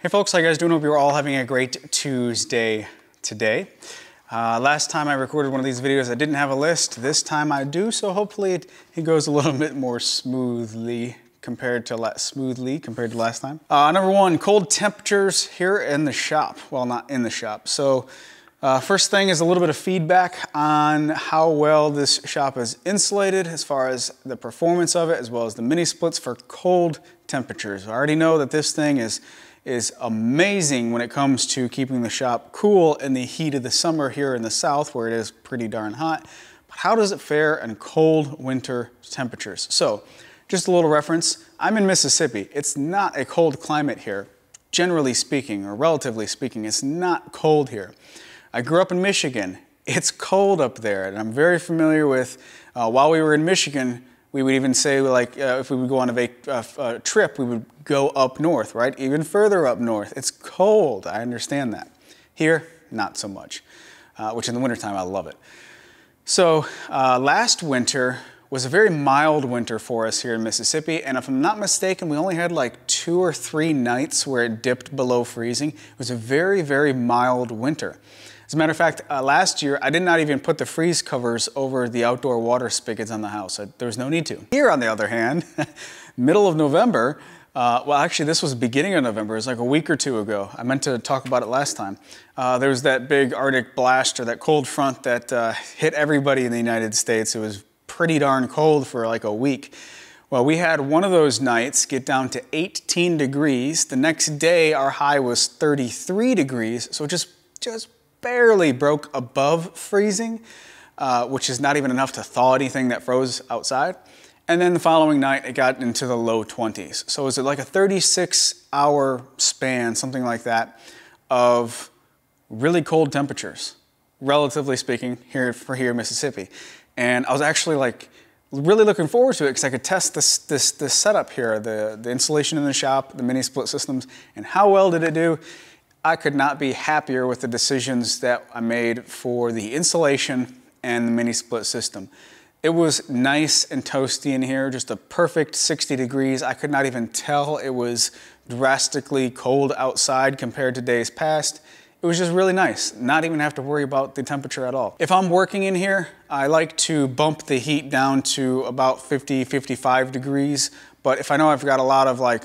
Hey folks, how you guys doing? Hope you're all having a great Tuesday today. Uh, last time I recorded one of these videos, I didn't have a list. This time I do, so hopefully it, it goes a little bit more smoothly compared to smoothly compared to last time. Uh, number one, cold temperatures here in the shop. Well, not in the shop. So uh, first thing is a little bit of feedback on how well this shop is insulated as far as the performance of it, as well as the mini splits for cold temperatures. I already know that this thing is is amazing when it comes to keeping the shop cool in the heat of the summer here in the south where it is pretty darn hot. But how does it fare in cold winter temperatures? So just a little reference, I'm in Mississippi. It's not a cold climate here. Generally speaking, or relatively speaking, it's not cold here. I grew up in Michigan. It's cold up there, and I'm very familiar with, uh, while we were in Michigan, we would even say, like, uh, if we would go on a, vac- uh, uh, trip, we would go up north, right? Even further up north. It's cold. I understand that. Here, not so much, uh, which in the wintertime, I love it. So, last winter was a very mild winter for us here in Mississippi. And if I'm not mistaken, we only had like two or three nights where it dipped below freezing. It was a very, very mild winter. As a matter of fact, uh, last year, I did not even put the freeze covers over the outdoor water spigots on the house. I, there was no need to. Here, on the other hand, middle of November, uh, well, actually, this was beginning of November. It was like a week or two ago. I meant to talk about it last time. Uh, there was that big Arctic blast or that cold front that uh, hit everybody in the United States. It was pretty darn cold for like a week. Well, we had one of those nights get down to 18 degrees. The next day, our high was 33 degrees. So just, just barely broke above freezing, uh, which is not even enough to thaw anything that froze outside. And then the following night, it got into the low 20s. So it was like a 36 hour span, something like that, of really cold temperatures, relatively speaking, here for here in Mississippi. And I was actually like really looking forward to it because I could test this, this, this setup here, the, the installation in the shop, the mini split systems, and how well did it do? I could not be happier with the decisions that I made for the insulation and the mini split system. It was nice and toasty in here, just a perfect 60 degrees. I could not even tell it was drastically cold outside compared to days past. It was just really nice, not even have to worry about the temperature at all. If I'm working in here, I like to bump the heat down to about 50, 55 degrees, but if I know I've got a lot of like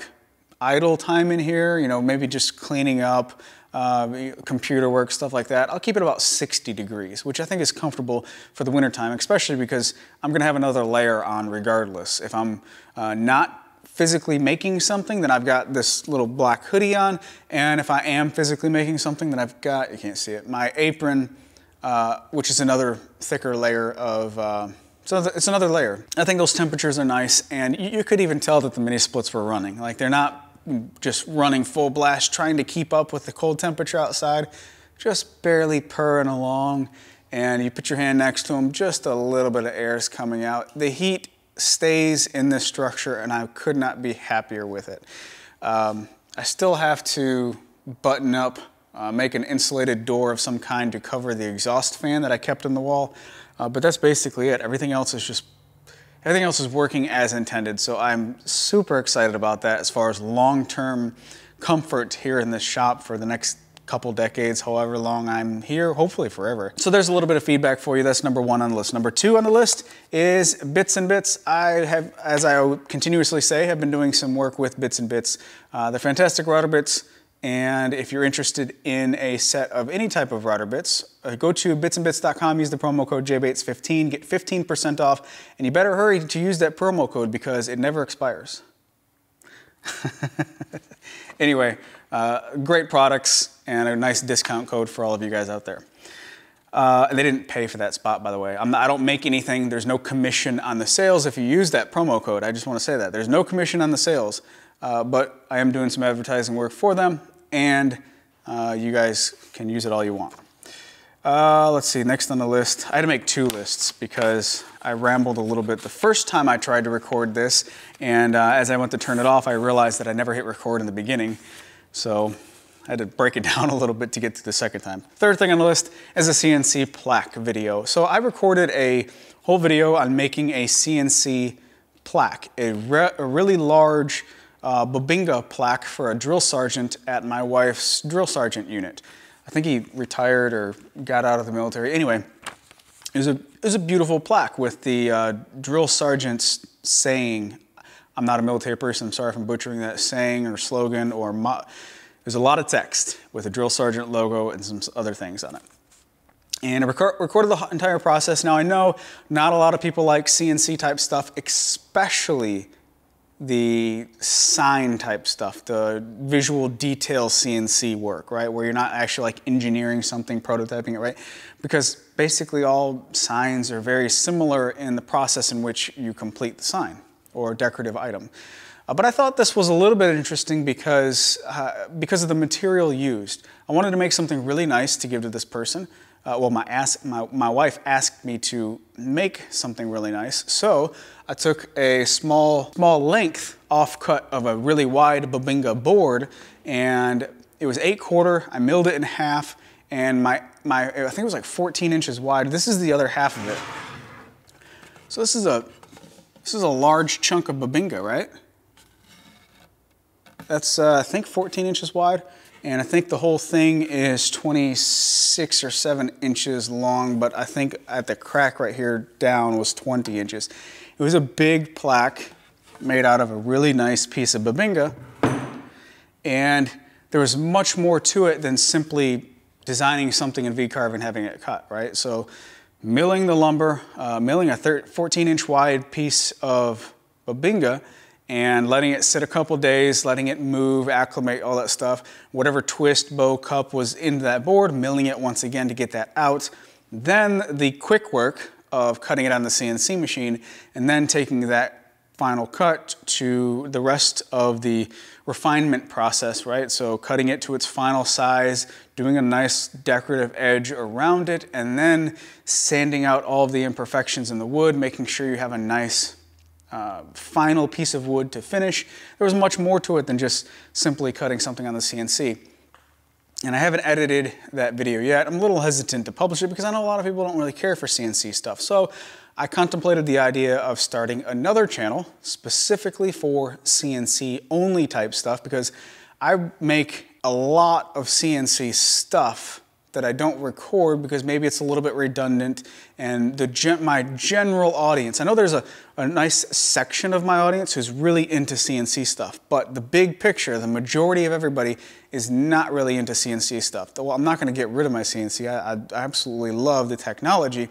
idle time in here, you know, maybe just cleaning up, uh, computer work, stuff like that, I'll keep it about 60 degrees, which I think is comfortable for the wintertime, especially because I'm gonna have another layer on regardless. If I'm uh, not physically making something, then I've got this little black hoodie on, and if I am physically making something, then I've got, you can't see it, my apron, uh, which is another thicker layer of, uh, so it's another layer. I think those temperatures are nice, and you could even tell that the mini splits were running. Like they're not just running full blast, trying to keep up with the cold temperature outside, just barely purring along. And you put your hand next to them, just a little bit of air is coming out. The heat stays in this structure and I could not be happier with it. Um, I still have to button up, uh, make an insulated door of some kind to cover the exhaust fan that I kept in the wall. Uh, but that's basically it. Everything else is just Everything else is working as intended, so I'm super excited about that as far as long-term comfort here in this shop for the next couple decades, however long I'm here, hopefully forever. So there's a little bit of feedback for you. That's number one on the list. Number two on the list is Bits and Bits. I have, as I continuously say, have been doing some work with Bits and Bits. Uh, the fantastic router bits and if you're interested in a set of any type of router bits, uh, go to bitsandbits.com, use the promo code JBates15, get 15% off, and you better hurry to use that promo code because it never expires. anyway, uh, great products and a nice discount code for all of you guys out there. Uh, they didn't pay for that spot, by the way. Not, i don't make anything. There's no commission on the sales if you use that promo code. I just want to say that. There's no commission on the sales, uh, but I am doing some advertising work for them, and uh, you guys can use it all you want. Uh, let's see, next on the list, I had to make two lists because I rambled a little bit the first time I tried to record this, and uh, as I went to turn it off, I realized that I never hit record in the beginning, so I had to break it down a little bit to get to the second time. Third thing on the list is a CNC plaque video. So I recorded a whole video on making a CNC plaque, a, re a really large uh, Babinga plaque for a drill sergeant at my wife's drill sergeant unit. I think he retired or got out of the military. Anyway, it was a, it was a beautiful plaque with the uh, drill sergeant's saying, I'm not a military person, I'm sorry if I'm butchering that saying or slogan or there's a lot of text with a drill sergeant logo and some other things on it. And I recorded the entire process. Now I know not a lot of people like CNC type stuff, especially the sign type stuff, the visual detail CNC work, right? Where you're not actually like engineering something, prototyping it, right? Because basically all signs are very similar in the process in which you complete the sign or decorative item. Uh, but I thought this was a little bit interesting because, uh, because of the material used. I wanted to make something really nice to give to this person, uh, well, my, ask, my, my wife asked me to make something really nice. So I took a small, small length offcut of a really wide Babinga board and it was eight quarter. I milled it in half and my, my, I think it was like 14 inches wide. This is the other half of it. So this is a, this is a large chunk of Babinga, right? That's, uh, I think 14 inches wide. And I think the whole thing is 26 or 7 inches long, but I think at the crack right here down was 20 inches. It was a big plaque made out of a really nice piece of babinga. And there was much more to it than simply designing something in V-carve and having it cut, right? So milling the lumber, uh, milling a 14 inch wide piece of babinga, and letting it sit a couple days, letting it move, acclimate, all that stuff. Whatever twist, bow, cup was into that board, milling it once again to get that out. Then the quick work of cutting it on the CNC machine and then taking that final cut to the rest of the refinement process, right? So cutting it to its final size, doing a nice decorative edge around it, and then sanding out all of the imperfections in the wood, making sure you have a nice uh, final piece of wood to finish. There was much more to it than just simply cutting something on the CNC. And I haven't edited that video yet. I'm a little hesitant to publish it because I know a lot of people don't really care for CNC stuff. So I contemplated the idea of starting another channel specifically for CNC only type stuff because I make a lot of CNC stuff that I don't record because maybe it's a little bit redundant and the gen my general audience. I know there's a, a nice section of my audience who's really into CNC stuff, but the big picture, the majority of everybody is not really into CNC stuff. Well, I'm not gonna get rid of my CNC. I, I absolutely love the technology,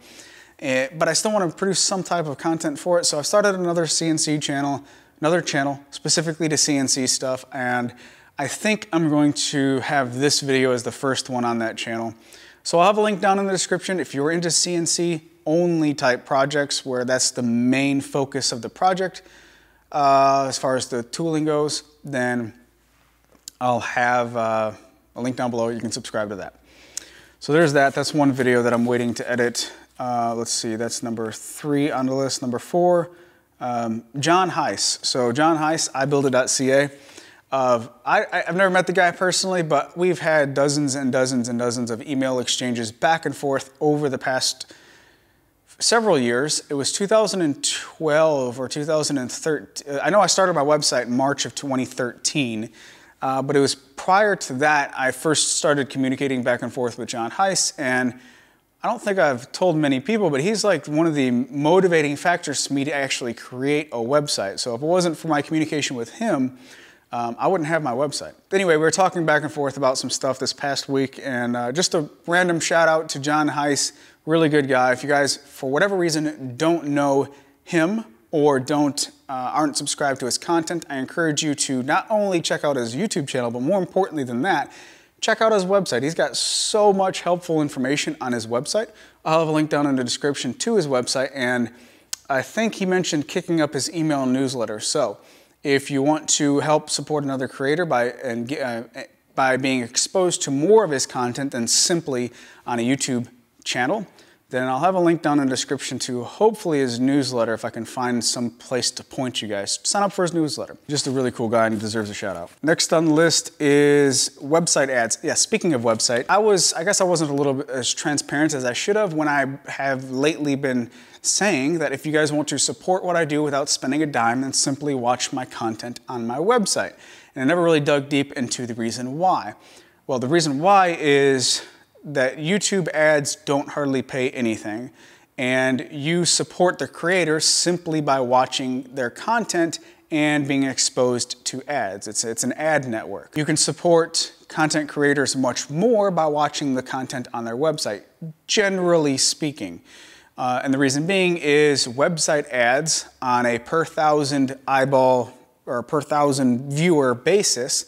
uh, but I still wanna produce some type of content for it. So I started another CNC channel, another channel specifically to CNC stuff and I think I'm going to have this video as the first one on that channel. So I'll have a link down in the description if you're into CNC only type projects where that's the main focus of the project uh, as far as the tooling goes, then I'll have uh, a link down below. You can subscribe to that. So there's that. That's one video that I'm waiting to edit. Uh, let's see, that's number three on the list. Number four, um, John Heiss. So John Heiss, iBuildit.ca of I, have never met the guy personally, but we've had dozens and dozens and dozens of email exchanges back and forth over the past several years. It was 2012 or 2013. I know I started my website in March of 2013, uh, but it was prior to that I first started communicating back and forth with John Heiss and. I don't think I've told many people, but he's like one of the motivating factors for me to actually create a website. So if it wasn't for my communication with him, um, I wouldn't have my website. Anyway, we were talking back and forth about some stuff this past week, and uh, just a random shout out to John Heiss, really good guy. If you guys, for whatever reason, don't know him or don't uh, aren't subscribed to his content, I encourage you to not only check out his YouTube channel, but more importantly than that, check out his website. He's got so much helpful information on his website. I'll have a link down in the description to his website, and I think he mentioned kicking up his email newsletter. So. If you want to help support another creator by, and, uh, by being exposed to more of his content than simply on a YouTube channel, then I'll have a link down in the description to hopefully his newsletter if I can find some place to point you guys. Sign up for his newsletter. Just a really cool guy and he deserves a shout out. Next on the list is website ads. Yeah, speaking of website, I was, I guess I wasn't a little bit as transparent as I should have when I have lately been saying that if you guys want to support what I do without spending a dime, then simply watch my content on my website. And I never really dug deep into the reason why. Well, the reason why is that YouTube ads don't hardly pay anything, and you support the creator simply by watching their content and being exposed to ads. It's, it's an ad network. You can support content creators much more by watching the content on their website, generally speaking. Uh, and the reason being is website ads on a per thousand eyeball or per thousand viewer basis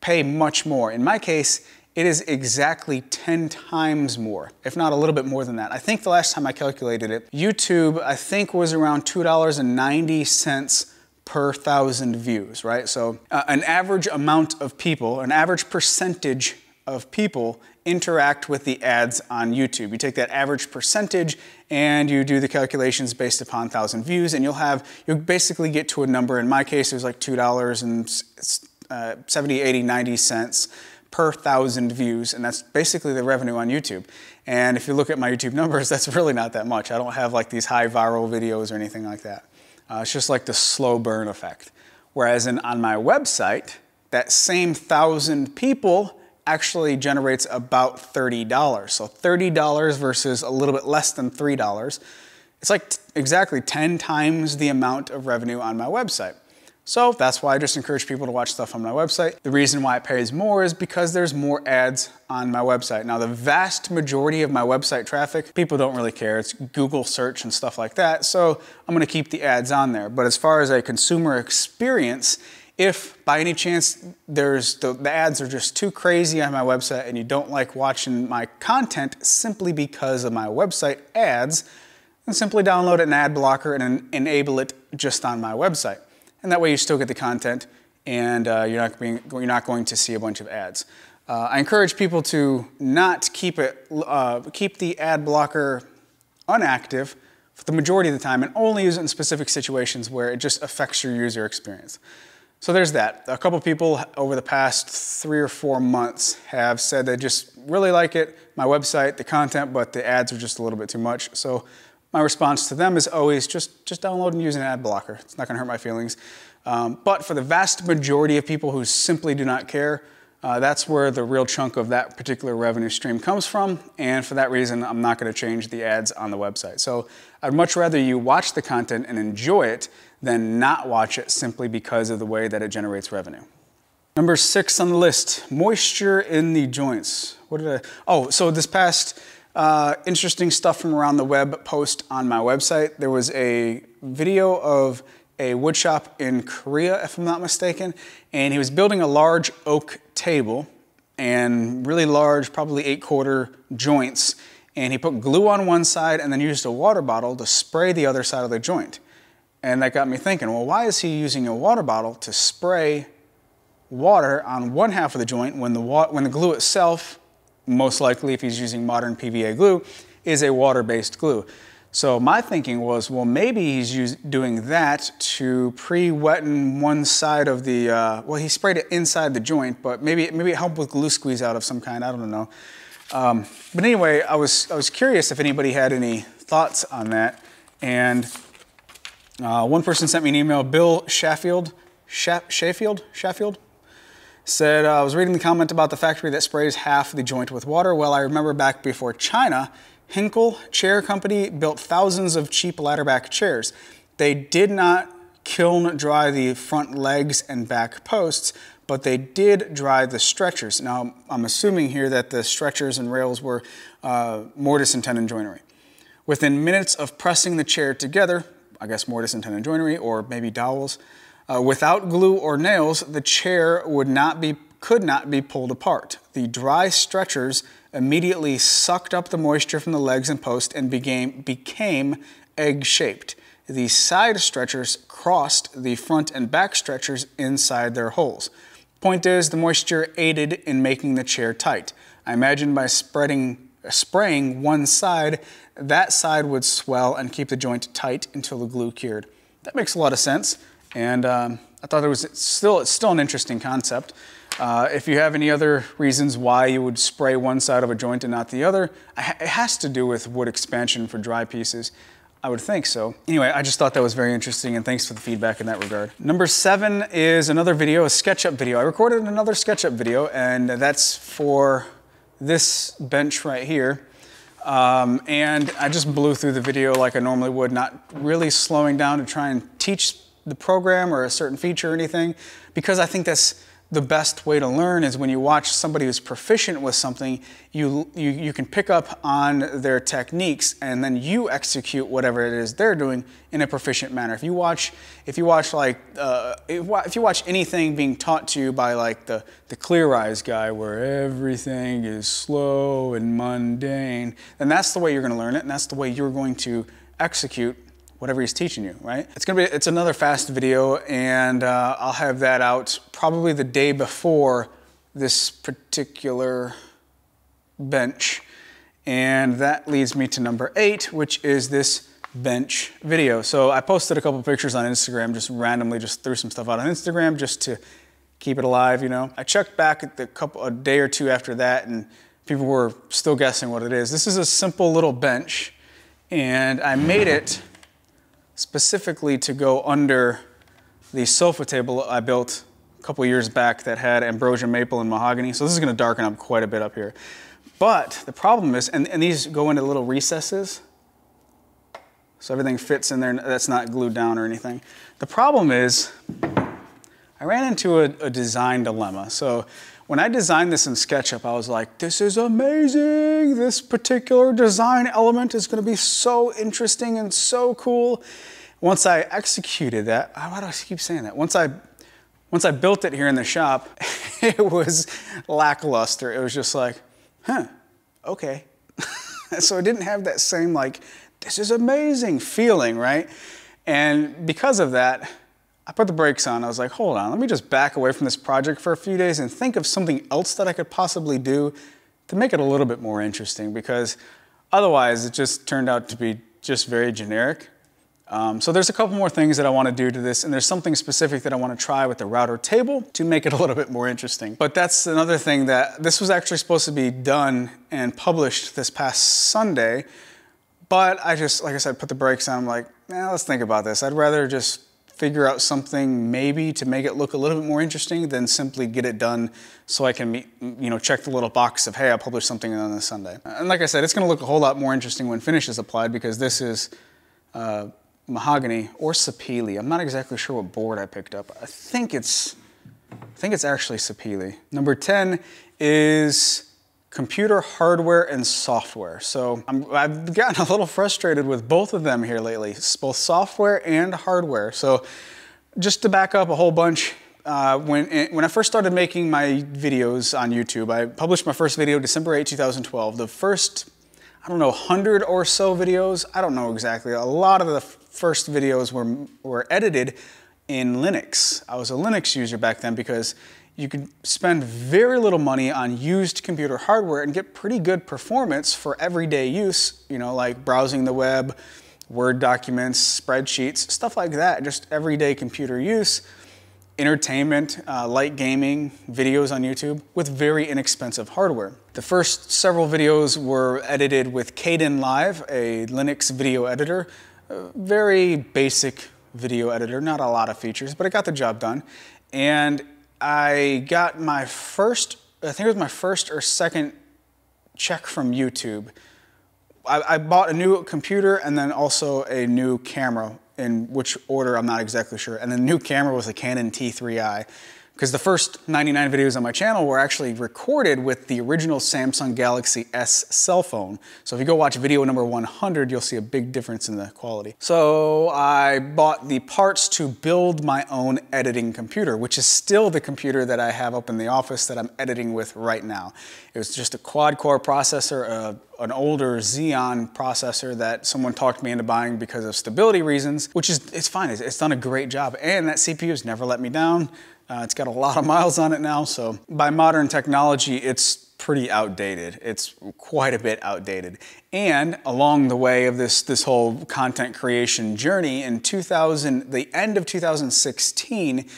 pay much more. In my case, it is exactly 10 times more, if not a little bit more than that. I think the last time I calculated it, YouTube, I think was around $2.90 per thousand views, right? So uh, an average amount of people, an average percentage of people interact with the ads on YouTube. You take that average percentage and you do the calculations based upon 1,000 views, and you'll have, you'll basically get to a number. In my case, it was like $2 and uh, 70, 80, 90 cents per thousand views, and that's basically the revenue on YouTube. And if you look at my YouTube numbers, that's really not that much. I don't have like these high viral videos or anything like that. Uh, it's just like the slow burn effect. Whereas in, on my website, that same thousand people actually generates about $30. So $30 versus a little bit less than $3. It's like exactly 10 times the amount of revenue on my website. So that's why I just encourage people to watch stuff on my website. The reason why it pays more is because there's more ads on my website. Now, the vast majority of my website traffic, people don't really care. It's Google search and stuff like that. So I'm gonna keep the ads on there. But as far as a consumer experience, if by any chance there's the, the, ads are just too crazy on my website and you don't like watching my content simply because of my website ads, then simply download an ad blocker and en enable it just on my website. And that way you still get the content and uh, you're, not being, you're not going to see a bunch of ads. Uh, I encourage people to not keep, it, uh, keep the ad blocker unactive for the majority of the time and only use it in specific situations where it just affects your user experience. So there's that. A couple people over the past three or four months have said they just really like it, my website, the content, but the ads are just a little bit too much. So my response to them is always just, just download and use an ad blocker. It's not gonna hurt my feelings. Um, but for the vast majority of people who simply do not care, uh, that's where the real chunk of that particular revenue stream comes from. And for that reason, I'm not gonna change the ads on the website. So I'd much rather you watch the content and enjoy it than not watch it simply because of the way that it generates revenue. Number six on the list, moisture in the joints. What did I, oh, so this past uh, interesting stuff from around the web post on my website, there was a video of a wood shop in Korea, if I'm not mistaken, and he was building a large oak table and really large, probably eight quarter joints. And he put glue on one side and then used a water bottle to spray the other side of the joint. And that got me thinking, well, why is he using a water bottle to spray water on one half of the joint when the, when the glue itself, most likely if he's using modern PVA glue, is a water-based glue. So my thinking was, well, maybe he's doing that to pre-wetten one side of the, uh, well, he sprayed it inside the joint, but maybe, maybe it helped with glue squeeze out of some kind, I don't know. Um, but anyway, I was, I was curious if anybody had any thoughts on that. And uh, one person sent me an email, Bill Sheffield, Sheffield, Sheffield, said, uh, I was reading the comment about the factory that sprays half the joint with water. Well, I remember back before China, Hinkle Chair Company built thousands of cheap ladder back chairs. They did not kiln dry the front legs and back posts, but they did dry the stretchers. Now, I'm assuming here that the stretchers and rails were uh, mortise and tenon joinery. Within minutes of pressing the chair together, I guess mortise and tenon joinery or maybe dowels. Uh, without glue or nails, the chair would not be, could not be pulled apart. The dry stretchers immediately sucked up the moisture from the legs and post and became, became egg-shaped. The side stretchers crossed the front and back stretchers inside their holes. Point is, the moisture aided in making the chair tight. I imagine by spreading spraying one side, that side would swell and keep the joint tight until the glue cured. That makes a lot of sense. And um, I thought it was still, it's still an interesting concept. Uh, if you have any other reasons why you would spray one side of a joint and not the other, it has to do with wood expansion for dry pieces. I would think so. Anyway, I just thought that was very interesting and thanks for the feedback in that regard. Number seven is another video, a SketchUp video. I recorded another SketchUp video and that's for this bench right here. Um, and I just blew through the video like I normally would, not really slowing down to try and teach the program or a certain feature or anything, because I think that's the best way to learn is when you watch somebody who's proficient with something, you, you, you can pick up on their techniques and then you execute whatever it is they're doing in a proficient manner. If you watch, if you watch like, uh, if you watch anything being taught to you by like the, the clear eyes guy where everything is slow and mundane, then that's the way you're gonna learn it and that's the way you're going to execute whatever he's teaching you, right? It's gonna be, it's another fast video and uh, I'll have that out probably the day before this particular bench. And that leads me to number eight, which is this bench video. So I posted a couple pictures on Instagram, just randomly just threw some stuff out on Instagram just to keep it alive, you know. I checked back at the couple a day or two after that and people were still guessing what it is. This is a simple little bench and I made it specifically to go under the sofa table I built a couple years back that had ambrosia maple and mahogany. So this is gonna darken up quite a bit up here. But the problem is, and, and these go into little recesses, so everything fits in there, that's not glued down or anything. The problem is, I ran into a, a design dilemma. So when I designed this in SketchUp, I was like, this is amazing. This particular design element is gonna be so interesting and so cool. Once I executed that, oh, why do I keep saying that? Once I, once I built it here in the shop, it was lackluster. It was just like, huh, okay. so it didn't have that same like, this is amazing feeling, right? And because of that, I put the brakes on. I was like, hold on, let me just back away from this project for a few days and think of something else that I could possibly do to make it a little bit more interesting because otherwise it just turned out to be just very generic. Um, so there's a couple more things that I want to do to this, and there's something specific that I want to try with the router table to make it a little bit more interesting. But that's another thing that this was actually supposed to be done and published this past Sunday, but I just, like I said, put the brakes on. I'm like, eh, let's think about this. I'd rather just figure out something maybe to make it look a little bit more interesting than simply get it done so I can meet, you know, check the little box of, hey, I published something on this Sunday. And like I said, it's gonna look a whole lot more interesting when finish is applied because this is uh, mahogany or sapele. I'm not exactly sure what board I picked up. I think it's, I think it's actually sapele. Number 10 is computer hardware and software. So i have gotten a little frustrated with both of them here lately, both software and hardware. So just to back up a whole bunch, uh, when, eh, when I first started making my videos on YouTube, I published my first video December 8, 2012. The first, I don't know, 100 or so videos, I don't know exactly, a lot of the first videos were, were edited in Linux. I was a Linux user back then because you could spend very little money on used computer hardware and get pretty good performance for everyday use, you know, like browsing the web, Word documents, spreadsheets, stuff like that, just everyday computer use, entertainment, uh, light gaming, videos on YouTube with very inexpensive hardware. The first several videos were edited with Kden Live, a Linux video editor, a very basic video editor, not a lot of features, but it got the job done. And I got my first, I think it was my first or second check from YouTube. I, I, bought a new computer and then also a new camera, in which order I'm not exactly sure. And the new camera was a Canon T3i because the first 99 videos on my channel were actually recorded with the original Samsung Galaxy S cell phone. So if you go watch video number 100, you'll see a big difference in the quality. So I bought the parts to build my own editing computer, which is still the computer that I have up in the office that I'm editing with right now. It was just a quad core processor, an older Xeon processor that someone talked me into buying because of stability reasons, which is, it's fine, it's, it's done a great job. And that CPU has never let me down. Uh, it's got a lot of miles on it now, so by modern technology, it's pretty outdated. It's quite a bit outdated. And along the way of this, this whole content creation journey, in 2000, the end of 2016,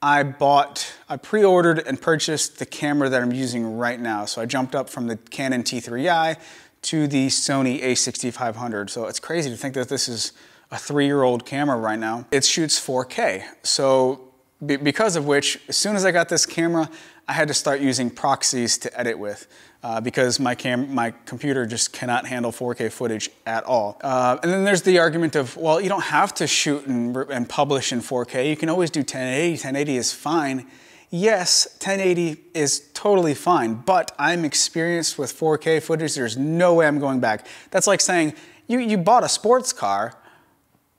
I bought, I pre-ordered and purchased the camera that I'm using right now. So I jumped up from the Canon T3i to the Sony a6500. So it's crazy to think that this is a three-year-old camera right now. It shoots 4K. So because of which, as soon as I got this camera, I had to start using proxies to edit with uh, because my, cam my computer just cannot handle 4K footage at all. Uh, and then there's the argument of, well, you don't have to shoot and, and publish in 4K. You can always do 1080. 1080 is fine. Yes, 1080 is totally fine, but I'm experienced with 4K footage. There's no way I'm going back. That's like saying, you, you bought a sports car,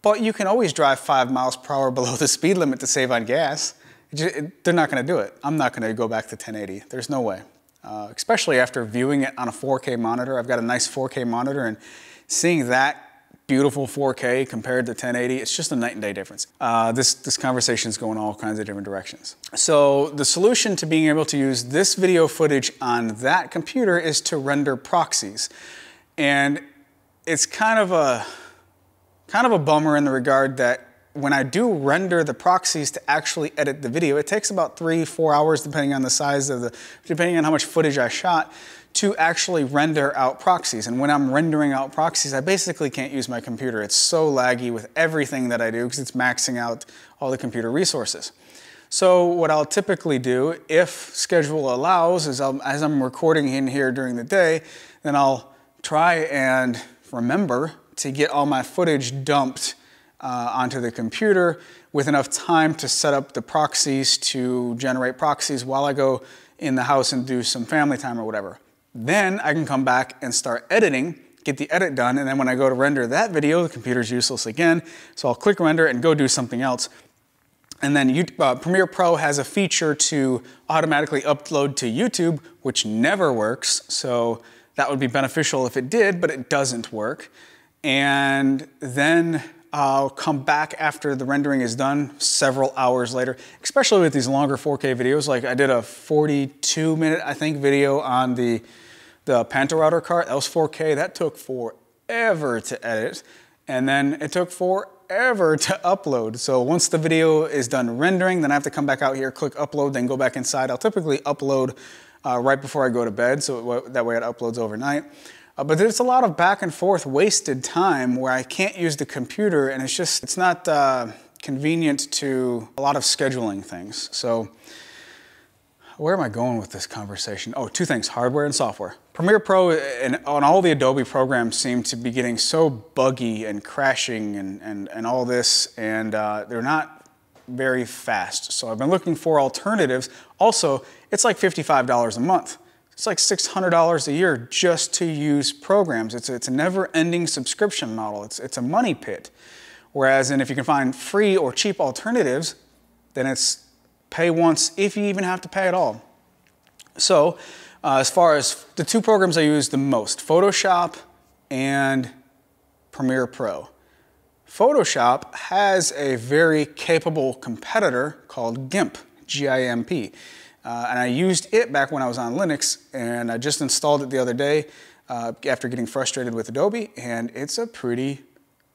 but you can always drive five miles per hour below the speed limit to save on gas. they're not going to do it. I'm not going to go back to 1080. There's no way. Uh, especially after viewing it on a 4K monitor. I've got a nice 4K monitor and seeing that beautiful 4K compared to 1080, it's just a night and day difference. Uh, this, this conversation is going all kinds of different directions. So the solution to being able to use this video footage on that computer is to render proxies. And it's kind of a, Kind of a bummer in the regard that when I do render the proxies to actually edit the video, it takes about three, four hours, depending on the size of the, depending on how much footage I shot, to actually render out proxies. And when I'm rendering out proxies, I basically can't use my computer. It's so laggy with everything that I do because it's maxing out all the computer resources. So what I'll typically do, if schedule allows, is I'll, as I'm recording in here during the day, then I'll try and remember to get all my footage dumped uh, onto the computer with enough time to set up the proxies to generate proxies while I go in the house and do some family time or whatever. Then I can come back and start editing, get the edit done, and then when I go to render that video, the computer's useless again, so I'll click render and go do something else. And then YouTube, uh, Premiere Pro has a feature to automatically upload to YouTube, which never works, so that would be beneficial if it did, but it doesn't work and then I'll come back after the rendering is done several hours later, especially with these longer 4K videos. Like I did a 42 minute, I think, video on the, the Pantarouter router cart. That was 4K. That took forever to edit. And then it took forever to upload. So once the video is done rendering, then I have to come back out here, click upload, then go back inside. I'll typically upload uh, right before I go to bed. So that way it uploads overnight. Uh, but there's a lot of back and forth wasted time where I can't use the computer and it's just, it's not uh, convenient to a lot of scheduling things. So where am I going with this conversation? Oh, two things, hardware and software. Premiere Pro uh, and, on all the Adobe programs seem to be getting so buggy and crashing and, and, and all this, and uh, they're not very fast. So I've been looking for alternatives. Also, it's like $55 a month. It's like $600 a year just to use programs. It's a, it's a never-ending subscription model. It's, it's a money pit. Whereas and if you can find free or cheap alternatives, then it's pay once if you even have to pay at all. So uh, as far as the two programs I use the most, Photoshop and Premiere Pro. Photoshop has a very capable competitor called GIMP, G-I-M-P. Uh, and I used it back when I was on Linux, and I just installed it the other day uh, after getting frustrated with Adobe, and it's a pretty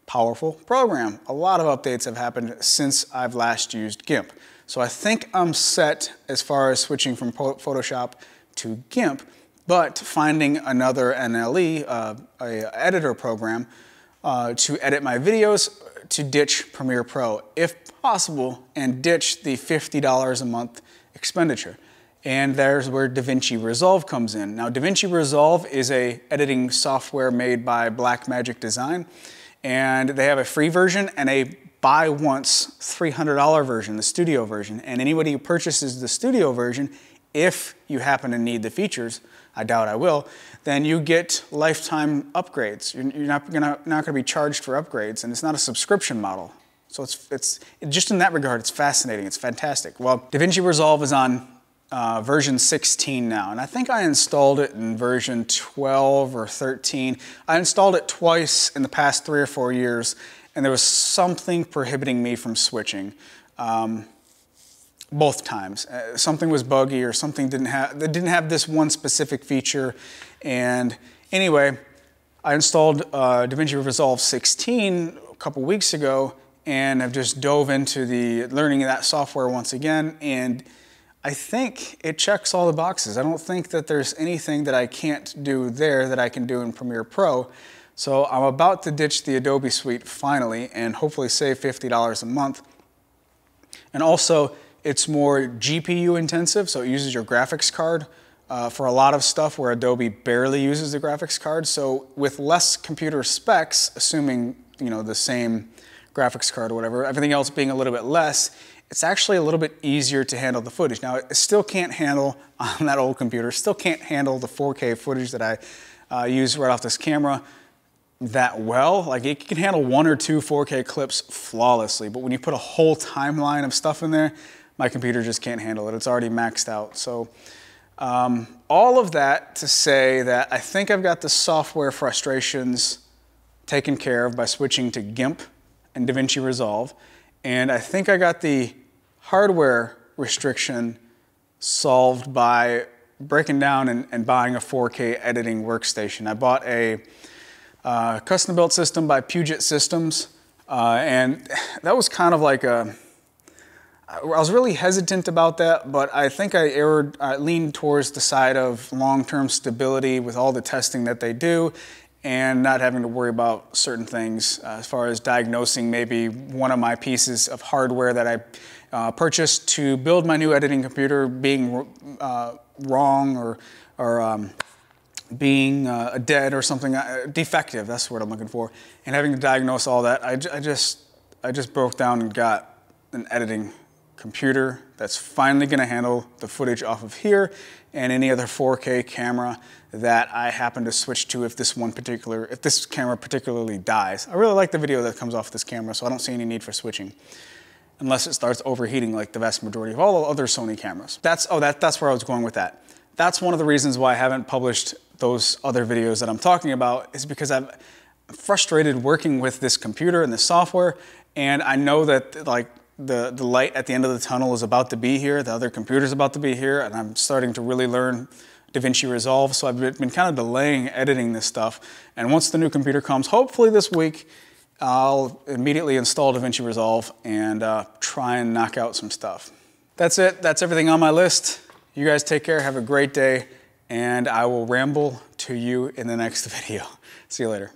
powerful program. A lot of updates have happened since I've last used GIMP. So I think I'm set as far as switching from Photoshop to GIMP, but finding another NLE, uh, a editor program, uh, to edit my videos to ditch Premiere Pro, if possible, and ditch the $50 a month expenditure. And there's where DaVinci Resolve comes in. Now, DaVinci Resolve is a editing software made by Blackmagic Design, and they have a free version and a buy once $300 version, the studio version. And anybody who purchases the studio version, if you happen to need the features, I doubt I will, then you get lifetime upgrades. You're, not, gonna, not gonna be charged for upgrades, and it's not a subscription model. So it's, it's just in that regard, it's fascinating. It's fantastic. Well, DaVinci Resolve is on uh, version 16 now, and I think I installed it in version 12 or 13. I installed it twice in the past three or four years, and there was something prohibiting me from switching. Um, both times. Uh, something was buggy or something didn't have, that didn't have this one specific feature. And anyway, I installed uh, DaVinci Resolve 16 a couple weeks ago and I've just dove into the learning of that software once again. And I think it checks all the boxes. I don't think that there's anything that I can't do there that I can do in Premiere Pro. So I'm about to ditch the Adobe Suite finally and hopefully save $50 a month. And also, it's more GPU intensive, so it uses your graphics card uh, for a lot of stuff where Adobe barely uses the graphics card. So with less computer specs, assuming you know the same graphics card or whatever, everything else being a little bit less, it's actually a little bit easier to handle the footage. Now, it still can't handle on that old computer, still can't handle the 4K footage that I uh, use right off this camera that well. Like it can handle one or two 4K clips flawlessly, but when you put a whole timeline of stuff in there, my computer just can't handle it. It's already maxed out. So um, all of that to say that I think I've got the software frustrations taken care of by switching to GIMP in DaVinci Resolve. And I think I got the hardware restriction solved by breaking down and, and buying a 4K editing workstation. I bought a uh, custom built system by Puget Systems. Uh, and that was kind of like a, I was really hesitant about that, but I think I erred, I leaned towards the side of long-term stability with all the testing that they do and not having to worry about certain things uh, as far as diagnosing maybe one of my pieces of hardware that I uh, purchased to build my new editing computer being uh, wrong or, or um, being uh, dead or something, uh, defective, that's what I'm looking for. And having to diagnose all that, I, just, I just broke down and got an editing computer that's finally gonna handle the footage off of here and any other 4K camera that I happen to switch to if this one particular, if this camera particularly dies. I really like the video that comes off this camera, so I don't see any need for switching unless it starts overheating like the vast majority of all the other Sony cameras. That's, oh, that, that's where I was going with that. That's one of the reasons why I haven't published those other videos that I'm talking about is because I'm frustrated working with this computer and this software. And I know that like the, the light at the end of the tunnel is about to be here, the other computer's about to be here, and I'm starting to really learn DaVinci Resolve, so I've been kind of delaying editing this stuff. And once the new computer comes, hopefully this week, I'll immediately install DaVinci Resolve and uh, try and knock out some stuff. That's it, that's everything on my list. You guys take care, have a great day, and I will ramble to you in the next video. See you later.